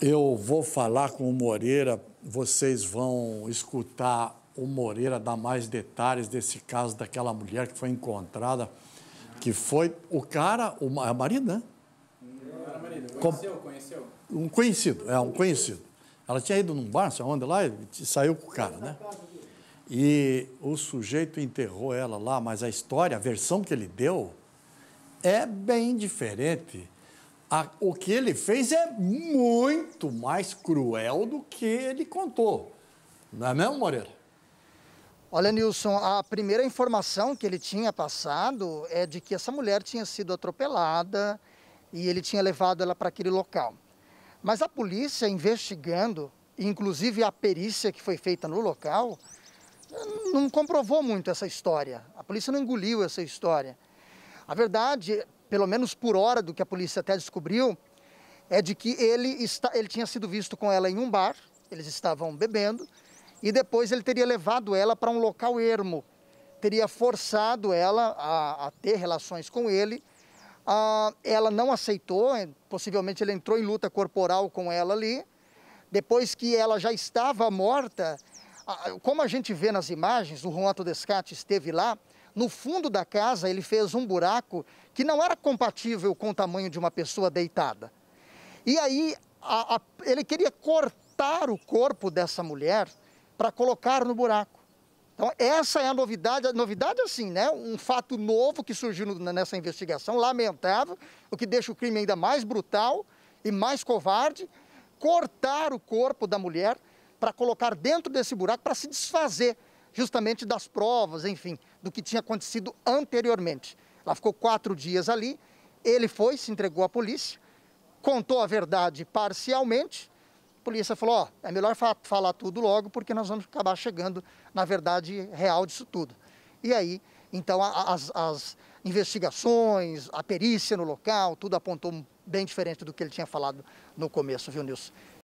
Eu vou falar com o Moreira, vocês vão escutar o Moreira dar mais detalhes desse caso daquela mulher que foi encontrada, que foi o cara, o é marido, né? Não, marido. Conheceu, conheceu. Um conhecido, é um conhecido. Ela tinha ido num bar, onde lá, e saiu com o cara, né? E o sujeito enterrou ela lá, mas a história, a versão que ele deu, é bem diferente a, o que ele fez é muito mais cruel do que ele contou. Não é mesmo, Moreira? Olha, Nilson, a primeira informação que ele tinha passado é de que essa mulher tinha sido atropelada e ele tinha levado ela para aquele local. Mas a polícia investigando, inclusive a perícia que foi feita no local, não comprovou muito essa história. A polícia não engoliu essa história. A verdade, pelo menos por hora do que a polícia até descobriu, é de que ele, está, ele tinha sido visto com ela em um bar, eles estavam bebendo, e depois ele teria levado ela para um local ermo, teria forçado ela a, a ter relações com ele. Ah, ela não aceitou, é, possivelmente ele entrou em luta corporal com ela ali. Depois que ela já estava morta, como a gente vê nas imagens, o Juan Todescati esteve lá, no fundo da casa, ele fez um buraco que não era compatível com o tamanho de uma pessoa deitada. E aí, a, a, ele queria cortar o corpo dessa mulher para colocar no buraco. Então, essa é a novidade, a novidade assim, né? Um fato novo que surgiu nessa investigação, lamentável, o que deixa o crime ainda mais brutal e mais covarde, cortar o corpo da mulher para colocar dentro desse buraco para se desfazer justamente das provas, enfim, do que tinha acontecido anteriormente. Ela ficou quatro dias ali, ele foi, se entregou à polícia, contou a verdade parcialmente. A polícia falou: ó, oh, é melhor falar tudo logo, porque nós vamos acabar chegando na verdade real disso tudo. E aí, então, as, as investigações, a perícia no local, tudo apontou bem diferente do que ele tinha falado no começo, viu, Nilson?